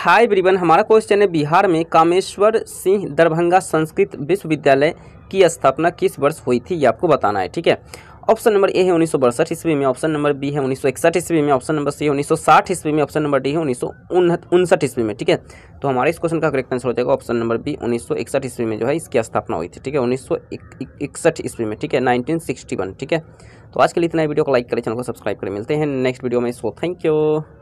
हाय ब्रिबन हमारा क्वेश्चन है बिहार में कामेश्वर सिंह दरभंगा संस्कृत विश्वविद्यालय की स्थापना किस वर्ष हुई थी ये आपको बताना है ठीक है ऑप्शन नंबर ए है उन्नीस सौ ईस्वी में ऑप्शन नंबर बी है उन्नीस सौ इकसठ ईस्वी में ऑप्शन नंबर सी है उन्नीस सौ साठ ईस्वी में ऑप्शन नंबर डी है उन्नीस सौ उनसठ ईस्वी में ठीक है तो हमारे इस क्वेश्चन का करेक्ट आंसर हो जाएगा ऑप्शन नंबर बी उन्नीस सौ इकसठ ईस्वी में जो है इसकी स्थापना हुई थी ठीक है उन्नीस सौ इकसठ ईस्वी में ठीक है नाइनटीन सिक्सटी वन ठीक है तो आज के लिए इतना वीडियो को लाइक करें चैनल को सब्सक्राइब करें मिलते हैं नेक्स्ट वीडियो में इसको थैंक यू